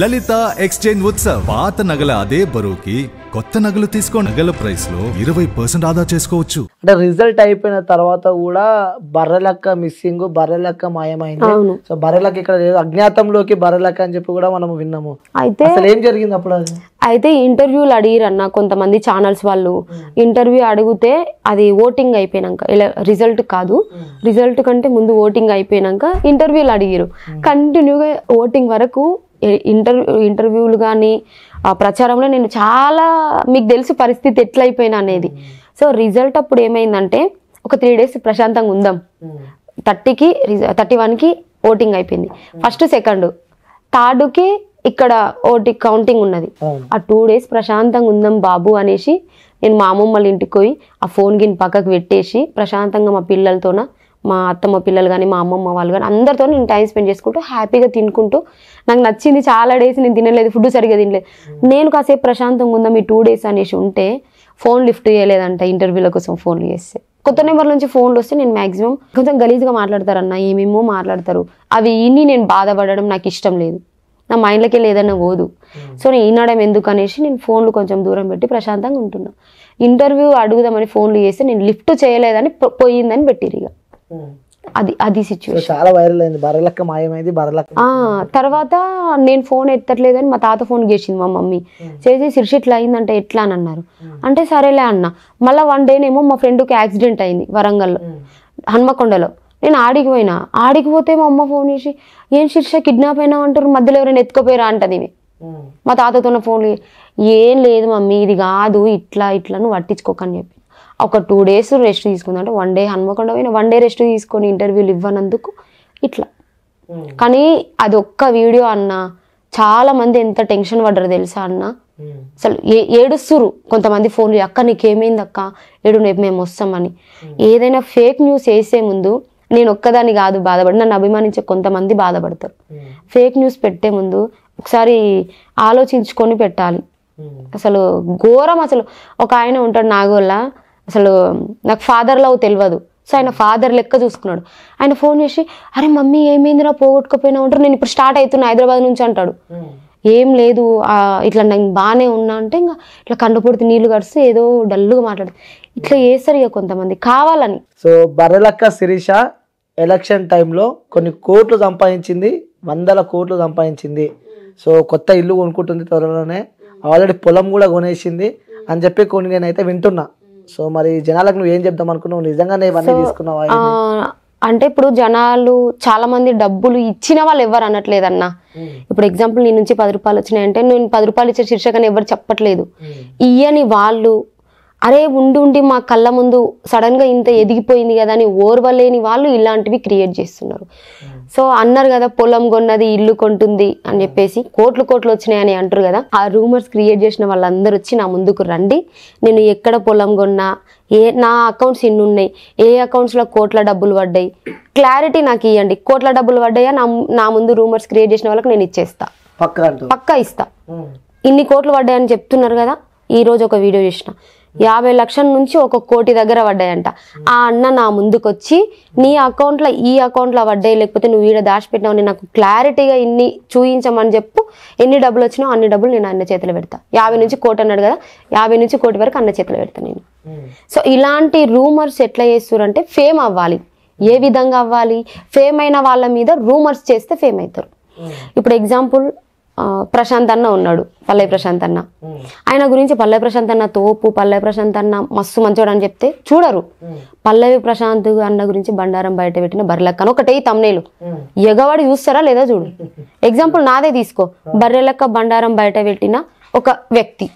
లలిత exchange Utsav పాత నగల అదే బరువుకి కొత్త నగలు తీసుకో నగల ప్రైస్ లో ఇరవై పర్సెంట్ ఆదా చేసుకోవచ్చు అంటే రిజల్ట్ అయిపోయిన తర్వాత కూడా బర్రెలక్క మిస్సింగ్ బర్రెలక్క మాయమైంది సో బర్రెలక్క ఇక్కడ లేదు అజ్ఞాతంలోకి బర్రెలక్క అని చెప్పి కూడా మనం విన్నాము అయితే అసలు ఏం జరిగింది అప్పుడు అయితే ఇంటర్వ్యూలు అడిగిరన్న కొంతమంది ఛానల్స్ వాళ్ళు ఇంటర్వ్యూ hmm. అడిగితే అది ఓటింగ్ అయిపోయినాక ఇలా రిజల్ట్ కాదు రిజల్ట్ hmm. కంటే ముందు ఓటింగ్ అయిపోయినాక ఇంటర్వ్యూలు అడిగిరు కంటిన్యూగా hmm. ఓటింగ్ వరకు ఇంటర్వ్యూ ఇంటర్వ్యూలు కానీ ఆ ప్రచారంలో నేను చాలా మీకు తెలిసి పరిస్థితి ఎట్లయిపోయినా అనేది సో రిజల్ట్ అప్పుడు ఏమైందంటే ఒక త్రీ డేస్ ప్రశాంతంగా ఉందాం hmm. థర్టీకి థర్టీ వన్కి ఓటింగ్ అయిపోయింది hmm. ఫస్ట్ సెకండ్ థర్డ్కి ఇక్కడ ఓటి కౌంటింగ్ ఉన్నది hmm. ఆ టూ డేస్ ప్రశాంతంగా ఉందాం బాబు అనేసి నేను మా అమ్మమ్మల ఇంటికి పోయి ఆ ఫోన్ గిన్ పక్కకు పెట్టేసి ప్రశాంతంగా మా పిల్లలతోన మా అత్తమ్మ పిల్లలు కానీ మా అమ్మమ్మ వాళ్ళు కానీ అందరితో నేను టైం స్పెండ్ చేసుకుంటూ హ్యాపీగా తినుకుంటూ నాకు నచ్చింది చాలా డేస్ నేను తినలేదు ఫుడ్ సరిగ్గా తినలేదు నేను కాసేపు ప్రశాంతంగా ఉందా మీ టూ డేస్ అనేసి ఉంటే ఫోన్ లిఫ్ట్ చేయలేదంట ఇంటర్వ్యూల కోసం ఫోన్లు చేస్తే కొత్త నెంబర్ నుంచి ఫోన్లు వస్తే నేను మాక్సిమం కొంచెం గలీజ్గా మాట్లాడతారన్న ఏమేమో మాట్లాడతారు అవి ఇన్ని నేను బాధపడడం నాకు ఇష్టం లేదు నా మైండ్లకి ఏదైనా పోదు సో నేను ఈనాడం ఎందుకు అనేసి నేను ఫోన్లు కొంచెం దూరం పెట్టి ప్రశాంతంగా ఉంటున్నాను ఇంటర్వ్యూ అడుగుదామని ఫోన్లు చేస్తే నేను లిఫ్ట్ చేయలేదని పోయిందని పెట్టిరు ఇక అది అది సిచ్యువేషన్ చాలా వైరల్ అయింది బరలక్క మాయమైంది బరలక్క తర్వాత నేను ఫోన్ ఎత్తట్లేదని మా తాత ఫోన్ చేసింది మా మమ్మీ చేసి శిర్షి ఇట్లా అయిందంటే ఎట్లా అని అన్నారు అంటే సరేలే అన్న మళ్ళీ వన్ డేనేమో మా ఫ్రెండ్కి యాక్సిడెంట్ అయింది వరంగల్లో హనుమకొండలో నేను ఆడికి పోయినా ఆడికి పోతే మా అమ్మ ఫోన్ చేసి ఏం శిర్ష కిడ్నాప్ అయినా అంటారు మధ్యలో ఎవరైనా ఎత్తుకుపోయారా అంటది మా తాతతో ఫోన్ ఏం లేదు మమ్మీ ఇది కాదు ఇట్లా ఇట్లా నువ్వు పట్టించుకోకని చెప్పి ఒక టూ డేస్ రెస్ట్ తీసుకుందాం అంటే వన్ డే హనుమకొండ పోయిన వన్ డే రెస్ట్ తీసుకొని ఇంటర్వ్యూలు ఇవ్వనందుకు ఇట్లా కానీ అది ఒక్క వీడియో అన్న చాలా మంది ఎంత టెన్షన్ పడ్డారు తెలుసా అన్న అసలు ఏ ఏడుస్తురు కొంతమంది ఫోన్లు అక్క నీకేమైంది అక్క ఏడు రేపు మేము వస్తామని ఏదైనా ఫేక్ న్యూస్ వేసే ముందు నేను ఒక్కదాని కాదు బాధపడి నన్ను అభిమానించే కొంతమంది బాధపడతారు ఫేక్ న్యూస్ పెట్టే ముందు ఒకసారి ఆలోచించుకొని పెట్టాలి అసలు ఘోరం అసలు ఒక ఆయన ఉంటాడు నాగోళ్ళ అసలు నాకు ఫాదర్ లవ్ తెలియదు సో ఆయన ఫాదర్ లెక్క చూసుకున్నాడు ఆయన ఫోన్ చేసి అరే మమ్మీ ఏమైందిరా పోగొట్టుకుపోయినా ఉంటారు నేను ఇప్పుడు స్టార్ట్ అవుతున్నా హైదరాబాద్ నుంచి అంటాడు hmm. ఏం లేదు ఇట్లా నేను బాగానే ఉన్నా అంటే ఇంకా ఇట్లా కండపూర్తి నీళ్లు కడిసి ఏదో డల్లుగా మాట్లాడు ఇట్లా hmm. చేస్తారు కొంతమంది కావాలని సో బర్రెలక్క శిరీష ఎలక్షన్ టైంలో కొన్ని కోట్లు సంపాదించింది వందల కోట్లు సంపాదించింది hmm. సో కొత్త ఇల్లు కొనుక్కుంటుంది త్వరలోనే ఆల్రెడీ పొలం కూడా కొనేసింది అని చెప్పి కొన్ని నేనైతే వింటున్నా సో మరి జనాలకు నువ్వు ఏం చెప్దాం అనుకున్నావు నిజంగానే ఇవన్నీ తీసుకున్నావా అంటే ఇప్పుడు జనాలు చాలా మంది డబ్బులు ఇచ్చిన వాళ్ళు ఎవరు అనట్లేదన్న hmm. ఇప్పుడు ఎగ్జాంపుల్ నీ నుంచి పది రూపాయలు వచ్చినాయంటే నేను పది రూపాయలు ఇచ్చే శీర్షికని ఎవరు చెప్పట్లేదు hmm. ఇయ్యని వాళ్ళు అరే ఉండి ఉండి మా కళ్ళ ముందు సడన్గా ఇంత ఎదిగిపోయింది కదా అని ఓర్వలేని వాళ్ళు ఇలాంటివి క్రియేట్ చేస్తున్నారు hmm. సో అన్నారు కదా పొలం కొన్నది ఇల్లు కొంటుంది అని చెప్పేసి కోట్లు కోట్లు వచ్చినాయని అంటారు కదా ఆ రూమర్స్ క్రియేట్ చేసిన వాళ్ళందరూ వచ్చి నా ముందుకు రండి నేను ఎక్కడ పొలం కొన్నా ఏ నా అకౌంట్స్ ఇన్ని ఉన్నాయి ఏ అకౌంట్స్లో కోట్ల డబ్బులు పడ్డాయి క్లారిటీ నాకు ఇవ్వండి కోట్ల డబ్బులు పడ్డాయా నా నా ముందు రూమర్స్ క్రియేట్ చేసిన వాళ్ళకి నేను ఇచ్చేస్తా పక్కా పక్కా ఇస్తా ఇన్ని కోట్లు పడ్డాయని చెప్తున్నారు కదా ఈ రోజు ఒక వీడియో చేసిన యాభై లక్షల నుంచి ఒక కోటి దగ్గర పడ్డాయంట ఆ అన్న నా ముందుకొచ్చి నీ అకౌంట్లో ఈ అకౌంట్లో పడ్డాయి లేకపోతే నువ్వు ఈడ దాచిపెట్టినావు నేను నాకు క్లారిటీగా ఇన్ని చూయించమని చెప్పు ఎన్ని డబ్బులు వచ్చినా అన్ని డబ్బులు నేను అన్న చేతిలో పెడతా యాభై నుంచి కోటి అన్నాడు కదా యాభై నుంచి కోటి వరకు అన్న చేతిలో పెడతా నేను hmm. సో ఇలాంటి రూమర్స్ ఎట్లా చేస్తారంటే ఫేమ్ అవ్వాలి ఏ విధంగా అవ్వాలి ఫేమ్ అయిన వాళ్ళ మీద రూమర్స్ చేస్తే ఫేమ్ అవుతారు hmm. ఇప్పుడు ఎగ్జాంపుల్ ప్రశాంత్ అన్న ఉన్నాడు పల్లె ప్రశాంత్ అన్న ఆయన గురించి పల్లె ప్రశాంత్ అన్న తోపు పల్లె ప్రశాంత్ అన్న మస్తు మంచోడు అని చెప్తే చూడరు పల్లవి ప్రశాంత్ అన్న గురించి బండారం బయట పెట్టిన బర్రెలక్కను ఒకటే తమ్నేలు ఎగవాడు చూస్తారా లేదా చూడు ఎగ్జాంపుల్ నాదే తీసుకో బర్రెలక్క బండారం బయట పెట్టిన ఒక వ్యక్తి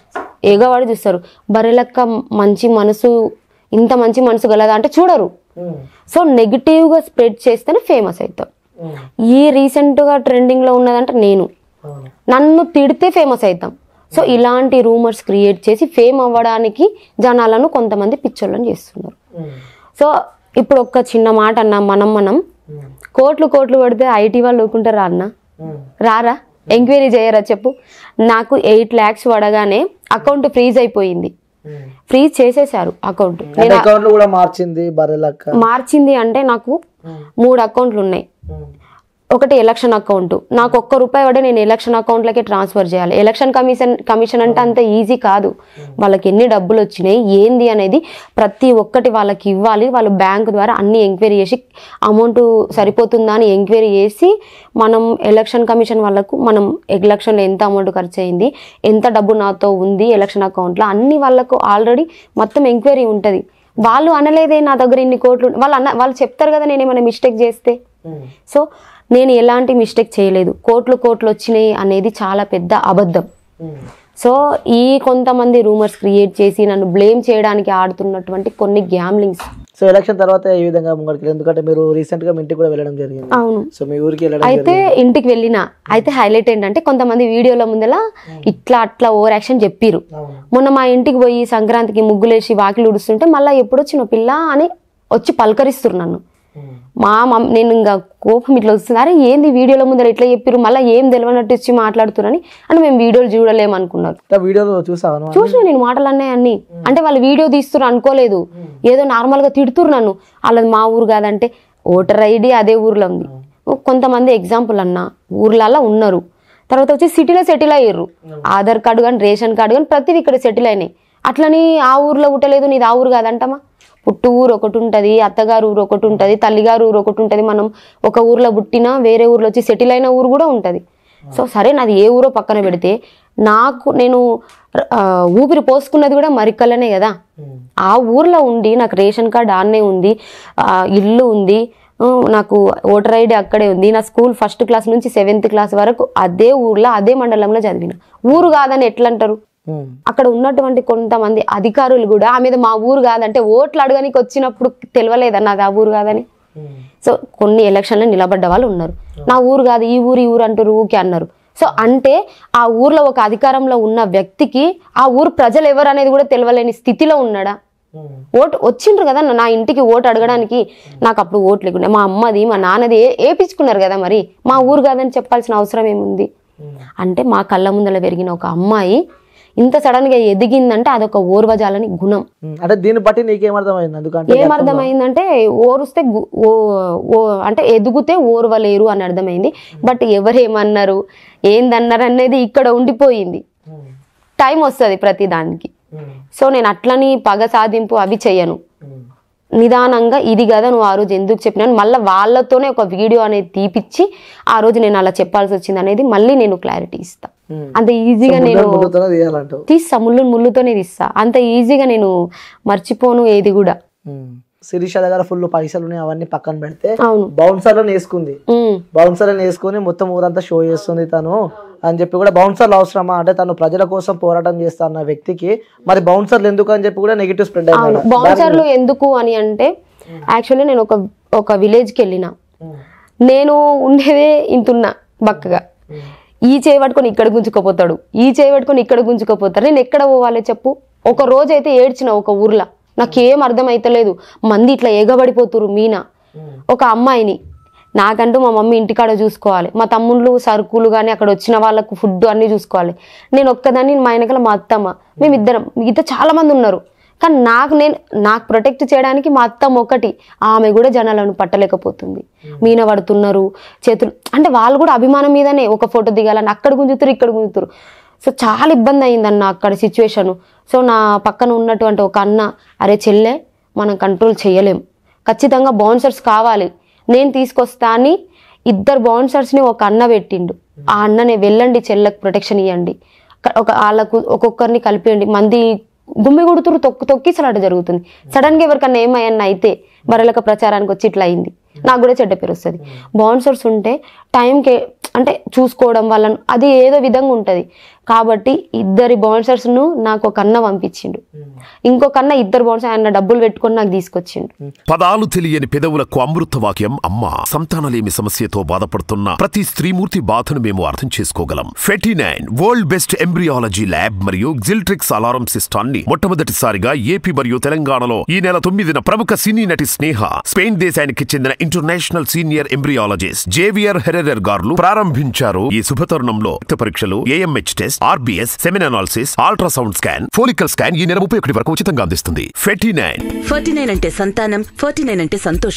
ఎగవాడు చూస్తారు బర్రెలక్క మంచి మనసు ఇంత మంచి మనసు గలదా అంటే చూడరు సో నెగిటివ్గా స్ప్రెడ్ చేస్తేనే ఫేమస్ అవుతాం ఈ రీసెంట్గా ట్రెండింగ్లో ఉన్నదంటే నేను నన్ను తిడితే ఫేమస్ అవుతాం సో hmm. ఇలాంటి రూమర్స్ క్రియేట్ చేసి ఫేమ్ అవ్వడానికి జనాలను కొంతమంది పిచ్చోళ్ళని చేస్తున్నారు hmm. సో ఇప్పుడు ఒక్క చిన్న మాట అన్న మనం మనం hmm. కోట్లు కోట్లు పడితే ఐటీ వాళ్ళు రా అన్న రారా ఎంక్వైరీ చేయరా చెప్పు నాకు ఎయిట్ ల్యాక్స్ పడగానే అకౌంట్ ఫ్రీజ్ అయిపోయింది ఫ్రీజ్ చేసేసారు అకౌంట్ మార్చింది మార్చింది అంటే నాకు మూడు అకౌంట్లు ఉన్నాయి ఒకటి ఎలక్షన్ అకౌంట్ నాకు ఒక్క రూపాయి కూడా నేను ఎలక్షన్ అకౌంట్లకి ట్రాన్స్ఫర్ చేయాలి ఎలక్షన్ కమిషన్ కమిషన్ అంటే అంత ఈజీ కాదు వాళ్ళకి ఎన్ని డబ్బులు వచ్చినాయి ఏంది అనేది ప్రతి ఒక్కటి వాళ్ళకి ఇవ్వాలి వాళ్ళు బ్యాంక్ ద్వారా అన్ని ఎంక్వైరీ చేసి అమౌంట్ సరిపోతుందా అని ఎంక్వైరీ చేసి మనం ఎలక్షన్ కమిషన్ వాళ్ళకు మనం ఎలక్షన్లో ఎంత అమౌంట్ ఖర్చు అయింది ఎంత డబ్బు నాతో ఉంది ఎలక్షన్ అకౌంట్లో అన్ని వాళ్ళకు ఆల్రెడీ మొత్తం ఎంక్వైరీ ఉంటుంది వాళ్ళు అనలేదే నా దగ్గర ఇన్ని కోట్లు వాళ్ళు అన్న వాళ్ళు చెప్తారు కదా నేను ఏమైనా మిస్టేక్ చేస్తే సో నేను ఎలాంటి మిస్టేక్ చేయలేదు కోట్లు కోట్లు వచ్చినాయి అనేది చాలా పెద్ద అబద్ధం సో ఈ కొంతమంది రూమర్స్ క్రియేట్ చేసి నన్ను బ్లేమ్ చేయడానికి ఆడుతున్నటువంటి కొన్ని గ్యామ్లింగ్స్ సో ఎలక్షన్ తర్వాత ఏ విధంగా ముంగడికి ఎందుకంటే మీరు రీసెంట్ గా ఇంటికి కూడా వెళ్ళడం జరిగింది అవును సో మీ ఊరికి వెళ్ళడం అయితే ఇంటికి వెళ్ళిన అయితే హైలైట్ ఏంటంటే కొంతమంది వీడియోల ముందల ఇట్లా అట్లా ఓవర్ యాక్షన్ చెప్పిరు మొన్న మా ఇంటికి పోయి సంక్రాంతికి ముగ్గులేసి వాకిలు ఉడుస్తుంటే మళ్ళీ ఎప్పుడు చిన్న పిల్ల అని వచ్చి పలకరిస్తురు నన్ను మా మమ్ నేను ఇంకా కోపం ఇట్లా వస్తుంది అరే ఏంది వీడియోల ముందర ఇట్లా చెప్పారు మళ్ళీ ఏం తెలియనట్టు ఇచ్చి మాట్లాడుతున్నారని అని మేము వీడియోలు చూడలేము అనుకున్నారు చూసాను చూసిన నేను మాటలు అన్ని అంటే వాళ్ళు వీడియో తీస్తున్నారు అనుకోలేదు ఏదో నార్మల్ గా తిడుతురు నన్ను వాళ్ళది మా ఊరు కాదంటే ఓటర్ ఐడి అదే ఊర్లో ఉంది కొంతమంది ఎగ్జాంపుల్ అన్న ఊర్లల్లో ఉన్నారు తర్వాత వచ్చి సిటీలో సెటిల్ అయ్యారు ఆధార్ కార్డు కానీ రేషన్ కార్డు కానీ ప్రతిదీ ఇక్కడ సెటిల్ అయినాయి అట్లని ఆ ఊర్లో ఉండలేదు నీది ఆ ఊరు కాదంటమా పుట్టు ఊరు ఒకటి ఉంటుంది అత్తగారు ఊరు ఒకటి ఉంటుంది తల్లిగారు ఊరు ఒకటి ఉంటుంది మనం ఒక ఊర్లో పుట్టినా వేరే ఊర్లో వచ్చి సెటిల్ అయిన ఊరు కూడా ఉంటుంది సో సరే నాది ఏ ఊరో పక్కన పెడితే నాకు నేను ఊపిరి పోసుకున్నది కూడా మరికల్లనే కదా ఆ ఊర్లో ఉండి నాకు రేషన్ కార్డ్ ఆన్నే ఉంది ఇల్లు ఉంది నాకు ఓటర్ ఐడి అక్కడే ఉంది నా స్కూల్ ఫస్ట్ క్లాస్ నుంచి సెవెంత్ క్లాస్ వరకు అదే ఊర్లో అదే మండలంలో చదివిన ఊరు కాదని ఎట్లంటారు అక్కడ ఉన్నటువంటి కొంతమంది అధికారులు కూడా ఆ మీద మా ఊరు కాదంటే ఓట్లు అడగనికి వచ్చినప్పుడు తెలియలేదన్న అది ఆ ఊరు కాదని సో కొన్ని ఎలక్షన్లు నిలబడ్డ వాళ్ళు ఉన్నారు నా ఊరు కాదు ఈ ఊరు ఈ ఊరు అంటారు ఊకే అన్నారు సో అంటే ఆ ఊర్లో ఒక అధికారంలో ఉన్న వ్యక్తికి ఆ ఊరు ప్రజలు ఎవరు అనేది కూడా తెలియలేని స్థితిలో ఉన్నాడా ఓటు వచ్చిండ్రు కదా నా ఇంటికి ఓటు అడగడానికి నాకు అప్పుడు ఓట్లు లేకుండా మా అమ్మది మా నాన్నది ఏపించుకున్నారు కదా మరి మా ఊరు కాదని చెప్పాల్సిన అవసరం ఏముంది అంటే మా కళ్ళ ముందల పెరిగిన ఒక అమ్మాయి ఇంత సడన్ గా ఎదిగిందంటే అదొక ఓర్వజాలని గుణం అంటే దీన్ని బట్టి నీకేమర్థమైంది ఎందుకంటే ఏమర్థమైందంటే ఓరుస్తే అంటే ఎదుగుతే ఓర్వలేరు అని అర్థమైంది బట్ ఎవరేమన్నారు ఏందన్నారు అనేది ఇక్కడ ఉండిపోయింది టైం వస్తుంది ప్రతి దానికి సో నేను అట్లని పగ సాధింపు అవి చెయ్యను నిదానంగా ఇది కదా నువ్వు ఆ రోజు ఎందుకు చెప్పినాను మళ్ళీ వాళ్ళతోనే ఒక వీడియో అనేది తీపిచ్చి ఆ రోజు నేను అలా చెప్పాల్సి వచ్చింది అనేది మళ్ళీ నేను క్లారిటీ ఇస్తాను Hmm. అంత ఈజీగా నేను తీస్తా ముళ్ళు ముళ్ళుతోనే తీస్తా అంత ఈజీగా నేను మర్చిపోను ఏది కూడా hmm. శిరీష దగ్గర ఫుల్ పైసలు ఉన్నాయి అవన్నీ పక్కన పెడితే బౌన్సర్లో వేసుకుంది బౌన్సర్లో hmm. వేసుకుని మొత్తం ఊరంతా షో చేస్తుంది తను అని చెప్పి కూడా బౌన్సర్లు అవసరమా అంటే తను ప్రజల కోసం పోరాటం చేస్తా అన్న వ్యక్తికి మరి బౌన్సర్లు ఎందుకు అని చెప్పి కూడా నెగిటివ్ స్ప్రెడ్ అయ్యాను బౌన్సర్లు ఎందుకు అని అంటే యాక్చువల్లీ నేను ఒక ఒక విలేజ్కి వెళ్ళిన నేను ఉండేదే ఇంతున్నా బక్కగా ఈ చేయి పట్టుకొని ఇక్కడ గుంజుకోపోతాడు ఈ చేయి పట్టుకొని ఇక్కడ గుంజుకోపోతాడు నేను ఎక్కడ పోవాలి చెప్పు ఒక రోజైతే ఏడ్చిన ఒక ఊర్లో నాకేం అర్థమైతలేదు మంది ఇట్లా ఎగబడిపోతురు మీనా ఒక అమ్మాయిని నాకంటూ మా మమ్మీ ఇంటికాడ చూసుకోవాలి మా తమ్ముళ్ళు సరుకులు కానీ అక్కడ వచ్చిన వాళ్ళకు ఫుడ్ అన్నీ చూసుకోవాలి నేను ఒక్కదాన్ని మా వెనకల మా అత్తమ్మ మేమిద్దరం మిగతా చాలామంది ఉన్నారు కానీ నాకు నేను నాకు ప్రొటెక్ట్ చేయడానికి మా అత్తమ్మ ఒకటి ఆమె కూడా జనాలను పట్టలేకపోతుంది hmm. మీన పడుతున్నారు చేతులు అంటే వాళ్ళు కూడా అభిమానం మీదనే ఒక ఫోటో దిగాలని అక్కడ గుంజుతురు ఇక్కడ గుంజుతురు సో చాలా ఇబ్బంది అయిందన్న అక్కడ సిచ్యువేషను సో నా పక్కన ఉన్నటువంటి ఒక అన్న అరే చెల్లె మనం కంట్రోల్ చేయలేం ఖచ్చితంగా బౌన్సర్స్ కావాలి నేను తీసుకొస్తా అని ఇద్దరు బౌన్సర్స్ని ఒక అన్న పెట్టిండు hmm. ఆ అన్ననే వెళ్ళండి చెల్లకు ప్రొటెక్షన్ ఇవ్వండి ఒక వాళ్ళకు ఒక్కొక్కరిని కలిపియండి మంది గుమ్మి కొడుతురు తొక్కు తొక్కిసలాట జరుగుతుంది సడన్గా ఎవరికన్నా ఏమయ్యన్న అయితే బర్రెలకు ప్రచారానికి వచ్చి ఇట్లా అయింది నాకు కూడా చెడ్డ పేరు వస్తుంది బాన్సర్స్ ఉంటే టైంకి అంటే చూసుకోవడం వల్ల అది ఏదో విధంగా ఉంటుంది కాబట్టి ఇద్దరి బాన్సర్స్ను నాకు ఒక అన్న పంపించిండు ఇంకొకన్న ఇద్దరు బాగుంటారు ఆయన డబ్బులు పెట్టుకుని నాకు తీసుకొచ్చిండు పదాలు తెలియని పెదవులకు అమృత వాక్యం అమ్మ సంతానలేమి సమస్యతో బాధపడుతున్న ప్రతి స్త్రీమూర్తి బాధను మేము అర్థం చేసుకోగలం ఫెటీ nine world best embryology lab మరియు జిల్ట్రిక్స్ అలారం సిస్టాన్ని మొట్టమొదటిసారిగా ఏపీ మరియు తెలంగాణలో ఈ నెల తొమ్మిదిన ప్రముఖ సినీ నటి స్నేహ స్పెయిన్ దేశానికి చెందిన international senior embryologist Javier Herrera గారు ప్రారంభించారు ఈ శుభతరుణంలో రక్త పరీక్షలు AMH test RBS semen analysis ultrasound scan follicle scan ఈ నెల ముప్పై వరకు ఉచితంగా అందిస్తుంది ఫెర్టీ నైన్ ఫార్టీ నైన్ అంటే సంతానం ఫార్టీ నైన్ అంటే సంతోషం